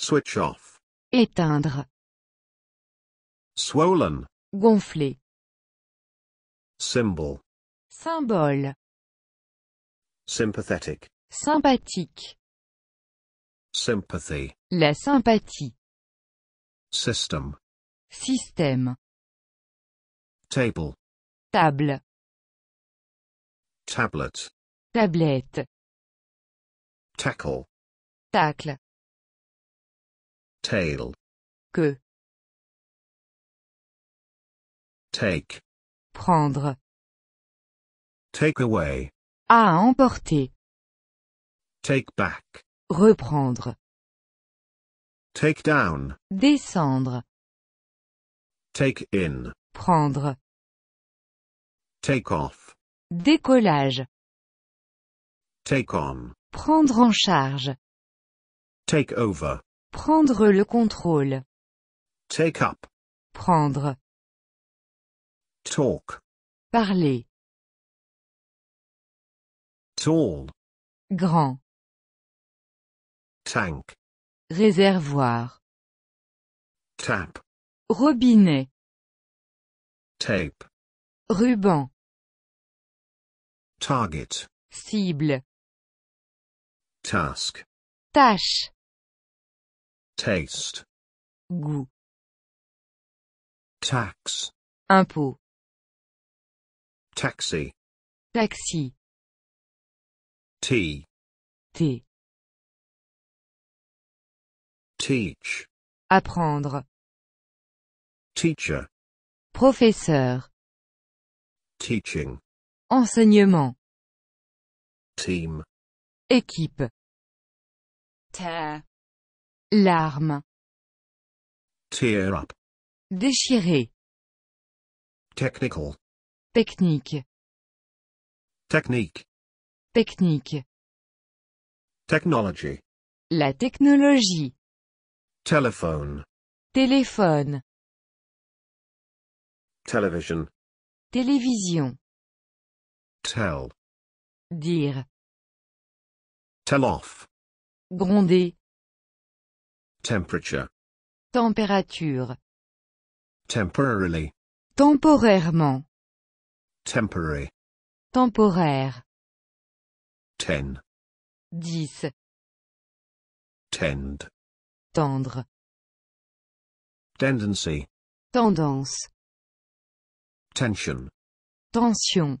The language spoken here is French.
Switch off. Éteindre. Swollen. Gonflé. Symbol. Symbole. Sympathetic. Sympathique. Sympathy. La sympathie. System. Système. Table. Table. Tablet. Tablette. Tackle. Tacle. Tail. Que. Take. Prendre. Take away. À emporter. Take back. Reprendre. Take down. Descendre. Take in. Prendre. Take off. Décollage. Take on. Prendre en charge. Take over. Prendre le contrôle. Take up. Prendre. Talk. Parler. Tall. Grand. Tank. Réservoir. Tap. Robinet. Tape. Ruban. Target. Cible. Task. Tâche taste goût tax impôt taxi taxi tea T. teach apprendre teacher professeur teaching enseignement team équipe tear Larme. Tear up. Déchirer. Technical. Technique. Technique. Technique. Technology. La technologie. Téléphone. Téléphone. Television. Télévision. Tell. Dire. Tell off. Gronder. Temperature. Température. Temporarily. Temporairement. Temporary. Temporaire. Ten. Dix. Tend. Tendre. Tendency. Tendance. Tension. Tension.